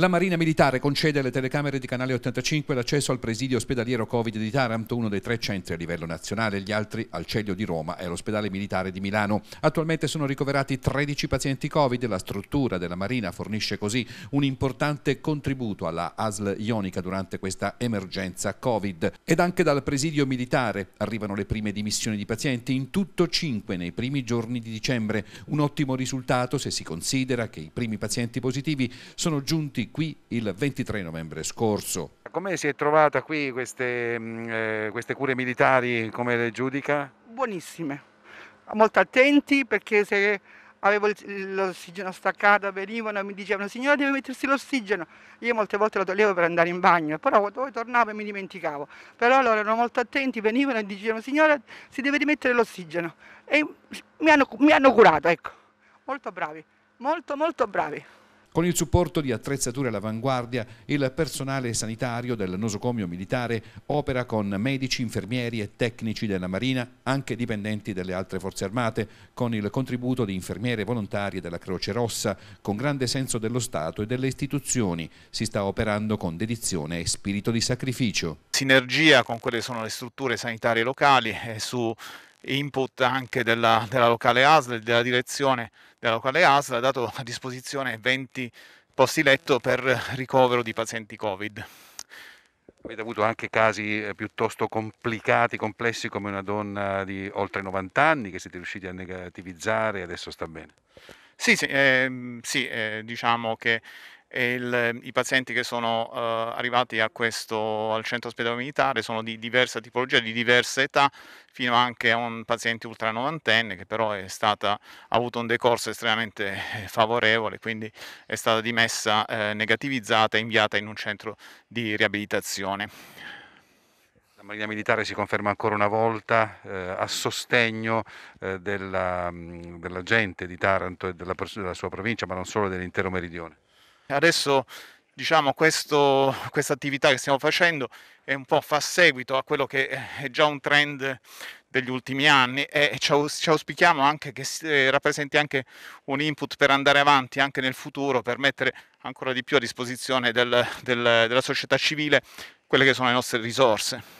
La Marina Militare concede alle telecamere di Canale 85 l'accesso al presidio ospedaliero Covid di Taranto, uno dei tre centri a livello nazionale, gli altri al Celio di Roma e all'ospedale militare di Milano. Attualmente sono ricoverati 13 pazienti Covid, la struttura della Marina fornisce così un importante contributo alla ASL Ionica durante questa emergenza Covid. Ed anche dal presidio militare arrivano le prime dimissioni di pazienti, in tutto 5 nei primi giorni di dicembre, un ottimo risultato se si considera che i primi pazienti positivi sono giunti qui il 23 novembre scorso. Come si è trovata qui queste, mm, eh, queste cure militari, come le giudica? Buonissime, molto attenti perché se avevo l'ossigeno staccato, venivano e mi dicevano signora deve mettersi l'ossigeno, io molte volte lo toglievo per andare in bagno, però poi tornavo e mi dimenticavo, però loro erano molto attenti, venivano e dicevano signora si deve rimettere l'ossigeno e mi hanno, mi hanno curato, ecco, molto bravi, molto molto bravi con il supporto di attrezzature all'avanguardia, il personale sanitario del nosocomio militare opera con medici, infermieri e tecnici della Marina, anche dipendenti delle altre forze armate, con il contributo di infermiere volontarie della Croce Rossa, con grande senso dello Stato e delle istituzioni. Si sta operando con dedizione e spirito di sacrificio. Sinergia con quelle che sono le strutture sanitarie locali e su input anche della, della locale ASL, della direzione della locale ASL, ha dato a disposizione 20 posti letto per ricovero di pazienti Covid. Avete avuto anche casi eh, piuttosto complicati, complessi, come una donna di oltre 90 anni che siete riusciti a negativizzare e adesso sta bene. Sì, sì, eh, sì eh, diciamo che il, I pazienti che sono uh, arrivati questo, al centro ospedale militare sono di diversa tipologia, di diversa età, fino anche a un paziente ultra novantenne che però stata, ha avuto un decorso estremamente eh, favorevole, quindi è stata dimessa eh, negativizzata e inviata in un centro di riabilitazione. La Marina Militare si conferma ancora una volta eh, a sostegno eh, della, mm, della, gente di Taranto e della, della sua provincia, ma non solo dell'intero meridione. Adesso diciamo questa attività che stiamo facendo è un po' fa seguito a quello che è già un trend degli ultimi anni e ci auspichiamo anche che eh, rappresenti anche un input per andare avanti anche nel futuro per mettere ancora di più a disposizione del, del, della società civile quelle che sono le nostre risorse.